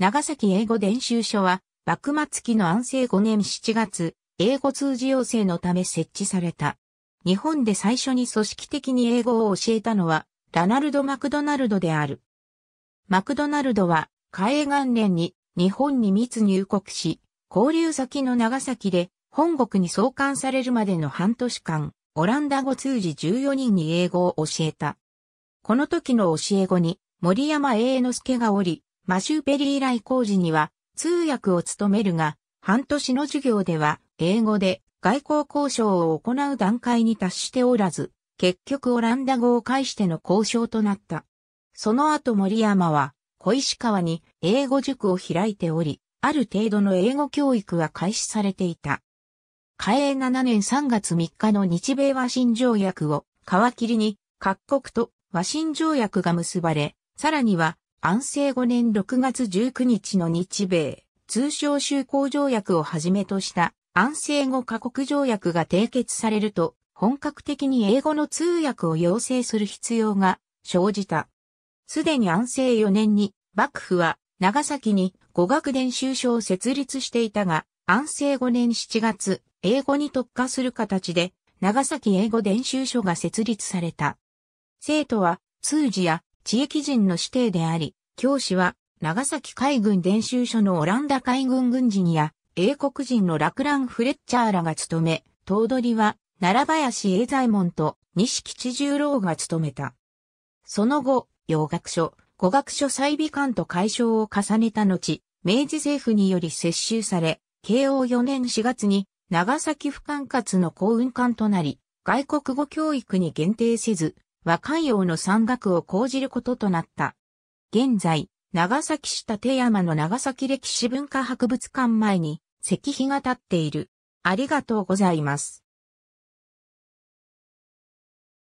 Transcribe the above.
長崎英語伝習所は、幕末期の安政5年7月、英語通じ要請のため設置された。日本で最初に組織的に英語を教えたのは、ラナルド・マクドナルドである。マクドナルドは、海元年に日本に密入国し、交流先の長崎で本国に送還されるまでの半年間、オランダ語通じ14人に英語を教えた。この時の教え子に森山栄之助がおり、マシューペリー来工事には通訳を務めるが、半年の授業では英語で外交交渉を行う段階に達しておらず、結局オランダ語を介しての交渉となった。その後森山は小石川に英語塾を開いており、ある程度の英語教育は開始されていた。開永7年3月3日の日米和親条約を皮切りに各国と和親条約が結ばれ、さらには安政5年6月19日の日米、通商修好条約をはじめとした安政5カ国条約が締結されると、本格的に英語の通訳を要請する必要が生じた。すでに安政4年に幕府は長崎に語学伝習所を設立していたが、安政5年7月、英語に特化する形で長崎英語伝習所が設立された。生徒は通詞や地域人の指定であり、教師は長崎海軍伝習所のオランダ海軍軍人や英国人のラクラン・フレッチャーらが務め、頭取は奈良林英左衛門と西吉十郎が務めた。その後、洋学書、語学書再美館と解消を重ねた後、明治政府により接収され、慶応4年4月に長崎府管轄の公運館となり、外国語教育に限定せず、和海洋の山岳を講じることとなった。現在、長崎市立山の長崎歴史文化博物館前に石碑が立っている。ありがとうございます。